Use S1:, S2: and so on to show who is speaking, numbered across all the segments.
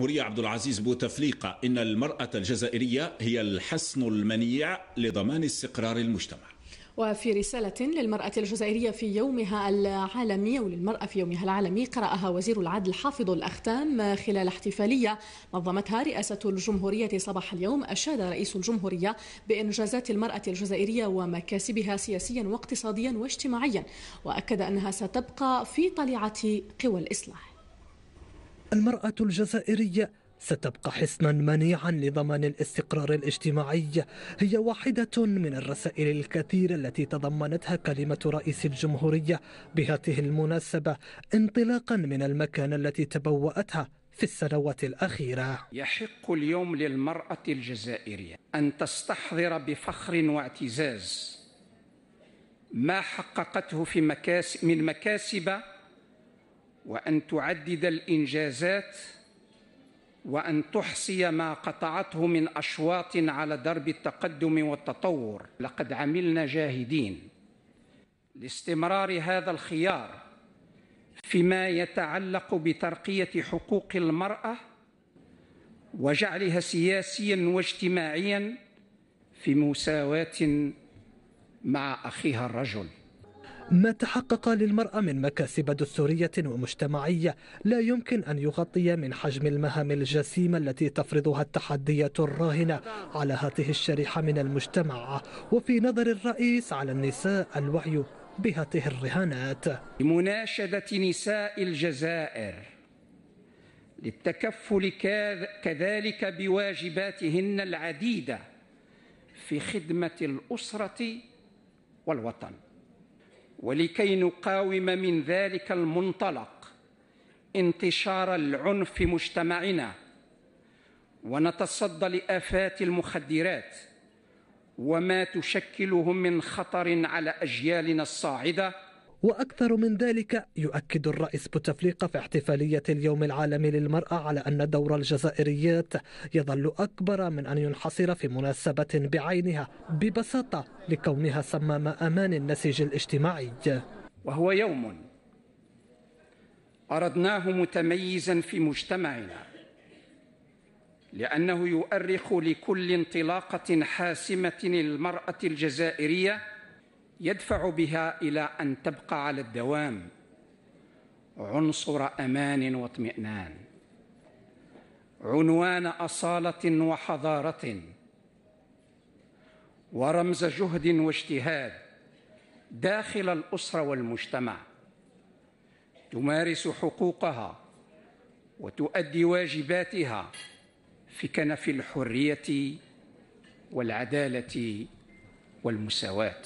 S1: الجمهورية عبد العزيز بوتفليقة إن المرأة الجزائرية هي الحصن المنيع لضمان استقرار المجتمع
S2: وفي رسالة للمرأة الجزائرية في يومها العالمي أو للمرأة في يومها العالمي قرأها وزير العدل حافظ الأختام خلال احتفالية نظمتها رئاسة الجمهورية صباح اليوم أشاد رئيس الجمهورية بإنجازات المرأة الجزائرية ومكاسبها سياسيا واقتصاديا واجتماعيا وأكد أنها ستبقى في طليعة قوى الإصلاح
S3: المرأة الجزائرية ستبقى حصنا منيعا لضمان الاستقرار الاجتماعي هي واحدة من الرسائل الكثيرة التي تضمنتها كلمة رئيس الجمهورية بهذه المناسبة انطلاقا من المكان التي تبوأتها في السنوات الأخيرة
S1: يحق اليوم للمرأة الجزائرية أن تستحضر بفخر واعتزاز ما حققته في مكاسب من مكاسب وان تعدد الانجازات وان تحصي ما قطعته من اشواط على درب التقدم والتطور لقد عملنا جاهدين لاستمرار هذا الخيار فيما يتعلق بترقيه حقوق المراه وجعلها سياسيا واجتماعيا في مساواه مع اخيها الرجل
S3: ما تحقق للمرأة من مكاسب دستورية ومجتمعية لا يمكن أن يغطي من حجم المهام الجسيمة التي تفرضها التحديات الراهنة على هذه الشريحة من المجتمع وفي نظر الرئيس على النساء الوعي بهذه الرهانات
S1: بمناشدة نساء الجزائر للتكفل كذلك بواجباتهن العديدة في خدمة الأسرة والوطن ولكي نقاوم من ذلك المنطلق انتشار العنف في مجتمعنا ونتصدى لآفات المخدرات وما تشكله من خطر على أجيالنا الصاعدة
S3: وأكثر من ذلك يؤكد الرئيس بوتفليقة في احتفالية اليوم العالمي للمرأة على أن دور الجزائريات يظل أكبر من أن ينحصر في مناسبة بعينها ببساطة لكونها صمام أمان النسيج الاجتماعي
S1: وهو يوم أردناه متميزا في مجتمعنا لأنه يؤرخ لكل انطلاقة حاسمة للمرأة الجزائرية يدفع بها إلى أن تبقى على الدوام عنصر أمان واطمئنان عنوان أصالة وحضارة ورمز جهد واجتهاد داخل الأسرة والمجتمع تمارس حقوقها وتؤدي واجباتها في كنف الحرية والعدالة والمساواة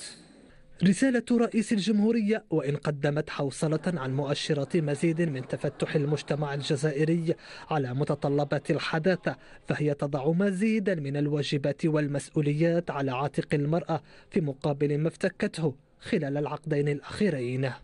S3: رسالة رئيس الجمهورية وإن قدمت حوصلة عن مؤشرات مزيد من تفتح المجتمع الجزائري على متطلبات الحداثة فهي تضع مزيدا من الواجبات والمسؤوليات على عاتق المرأة في مقابل ما افتكته خلال العقدين الأخيرين